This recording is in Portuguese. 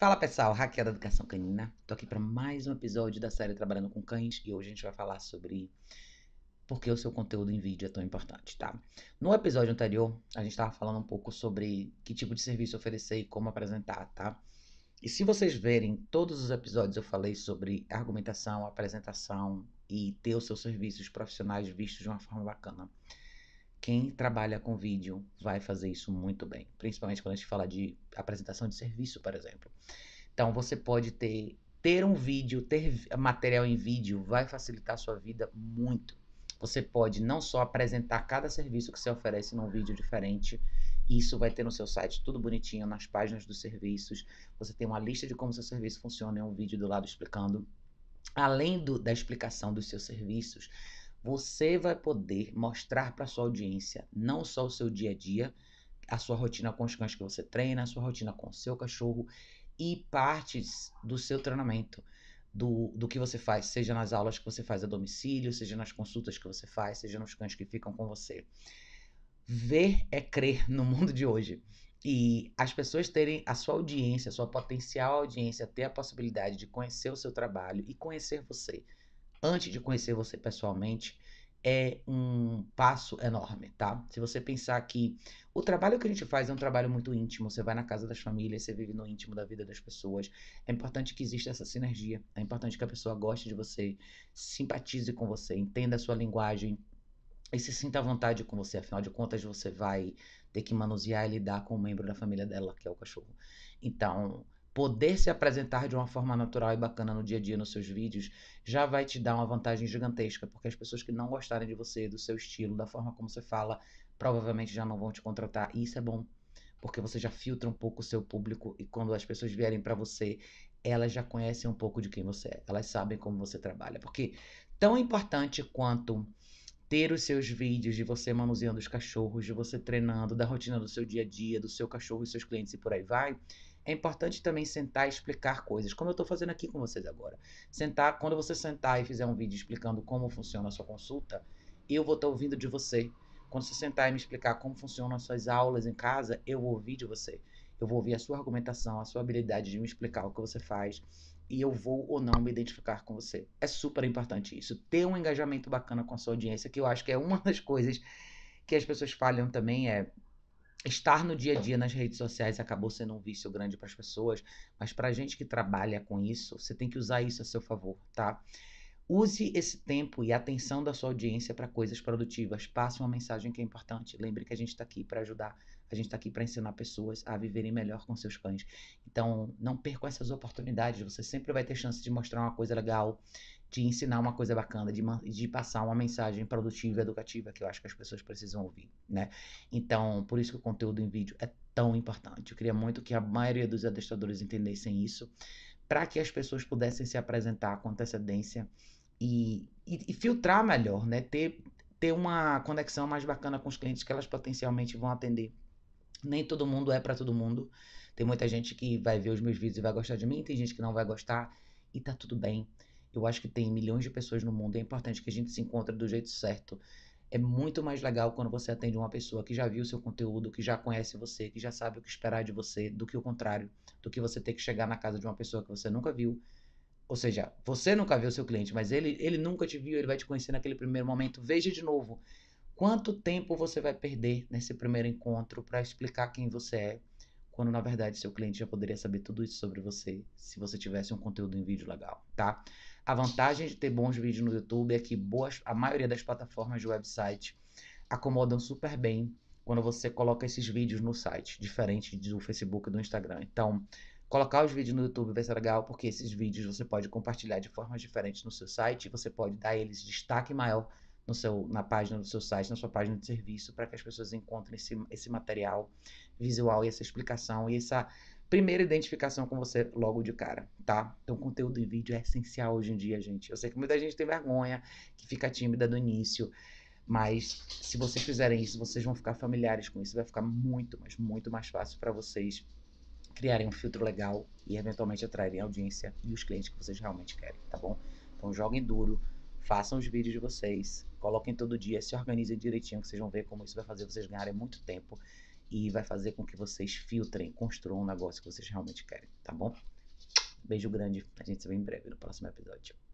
Fala pessoal, Raquel da Educação Canina. Tô aqui para mais um episódio da série Trabalhando com Cães e hoje a gente vai falar sobre por que o seu conteúdo em vídeo é tão importante, tá? No episódio anterior, a gente estava falando um pouco sobre que tipo de serviço oferecer e como apresentar, tá? E se vocês verem todos os episódios, eu falei sobre argumentação, apresentação e ter os seus serviços profissionais vistos de uma forma bacana. Quem trabalha com vídeo vai fazer isso muito bem, principalmente quando a gente fala de apresentação de serviço, por exemplo. Então você pode ter ter um vídeo, ter material em vídeo vai facilitar a sua vida muito. Você pode não só apresentar cada serviço que você oferece num vídeo diferente, isso vai ter no seu site tudo bonitinho, nas páginas dos serviços. Você tem uma lista de como seu serviço funciona, e um vídeo do lado explicando. Além do, da explicação dos seus serviços, você vai poder mostrar para sua audiência não só o seu dia a dia, a sua rotina com os cães que você treina, a sua rotina com o seu cachorro e partes do seu treinamento, do, do que você faz, seja nas aulas que você faz a domicílio, seja nas consultas que você faz, seja nos cães que ficam com você. Ver é crer no mundo de hoje. E as pessoas terem a sua audiência, a sua potencial audiência, ter a possibilidade de conhecer o seu trabalho e conhecer você antes de conhecer você pessoalmente, é um passo enorme, tá? Se você pensar que o trabalho que a gente faz é um trabalho muito íntimo, você vai na casa das famílias, você vive no íntimo da vida das pessoas. É importante que exista essa sinergia, é importante que a pessoa goste de você, simpatize com você, entenda a sua linguagem e se sinta à vontade com você. Afinal de contas, você vai ter que manusear e lidar com um membro da família dela, que é o cachorro. Então, poder se apresentar de uma forma natural e bacana no dia a dia, nos seus vídeos, já vai te dar uma vantagem gigantesca, porque as pessoas que não gostarem de você, do seu estilo, da forma como você fala, provavelmente já não vão te contratar. E isso é bom, porque você já filtra um pouco o seu público e quando as pessoas vierem para você, elas já conhecem um pouco de quem você é, elas sabem como você trabalha, porque tão importante quanto ter os seus vídeos de você manuseando os cachorros, de você treinando, da rotina do seu dia a dia, do seu cachorro e seus clientes e por aí vai, é importante também sentar e explicar coisas, como eu estou fazendo aqui com vocês agora. Sentar, quando você sentar e fizer um vídeo explicando como funciona a sua consulta, eu vou estar tá ouvindo de você. Quando você sentar e me explicar como funcionam as suas aulas em casa, eu vou ouvir de você. Eu vou ouvir a sua argumentação, a sua habilidade de me explicar o que você faz e eu vou ou não me identificar com você. É super importante isso. Ter um engajamento bacana com a sua audiência, que eu acho que é uma das coisas que as pessoas falham também, é estar no dia a dia nas redes sociais acabou sendo um vício grande para as pessoas, mas para gente que trabalha com isso, você tem que usar isso a seu favor, tá? Use esse tempo e a atenção da sua audiência para coisas produtivas. Passe uma mensagem que é importante. Lembre que a gente está aqui para ajudar, a gente está aqui para ensinar pessoas a viverem melhor com seus cães. Então, não percam essas oportunidades. Você sempre vai ter chance de mostrar uma coisa legal, de ensinar uma coisa bacana, de, de passar uma mensagem produtiva, e educativa, que eu acho que as pessoas precisam ouvir, né? Então, por isso que o conteúdo em vídeo é tão importante. Eu queria muito que a maioria dos adestradores entendessem isso, para que as pessoas pudessem se apresentar com antecedência e, e, e filtrar melhor, né? Ter, ter uma conexão mais bacana com os clientes que elas potencialmente vão atender. Nem todo mundo é para todo mundo. Tem muita gente que vai ver os meus vídeos e vai gostar de mim, tem gente que não vai gostar e tá tudo bem. Eu acho que tem milhões de pessoas no mundo, é importante que a gente se encontre do jeito certo. É muito mais legal quando você atende uma pessoa que já viu seu conteúdo, que já conhece você, que já sabe o que esperar de você, do que o contrário, do que você ter que chegar na casa de uma pessoa que você nunca viu, ou seja, você nunca viu seu cliente, mas ele, ele nunca te viu, ele vai te conhecer naquele primeiro momento. Veja de novo quanto tempo você vai perder nesse primeiro encontro para explicar quem você é, quando na verdade seu cliente já poderia saber tudo isso sobre você se você tivesse um conteúdo em vídeo legal, tá? A vantagem de ter bons vídeos no YouTube é que boas, a maioria das plataformas de website acomodam super bem quando você coloca esses vídeos no site, diferente do Facebook e do Instagram. Então, Colocar os vídeos no YouTube vai ser legal, porque esses vídeos você pode compartilhar de formas diferentes no seu site, você pode dar eles destaque maior no seu, na página do seu site, na sua página de serviço, para que as pessoas encontrem esse, esse material visual e essa explicação e essa primeira identificação com você logo de cara, tá? Então, conteúdo em vídeo é essencial hoje em dia, gente. Eu sei que muita gente tem vergonha, que fica tímida do início, mas se vocês fizerem isso, vocês vão ficar familiares com isso, vai ficar muito, mas muito mais fácil para vocês criarem um filtro legal e eventualmente atraírem audiência e os clientes que vocês realmente querem, tá bom? Então joguem duro, façam os vídeos de vocês, coloquem todo dia, se organizem direitinho, que vocês vão ver como isso vai fazer vocês ganharem muito tempo e vai fazer com que vocês filtrem, construam um negócio que vocês realmente querem, tá bom? Beijo grande, a gente se vê em breve no próximo episódio.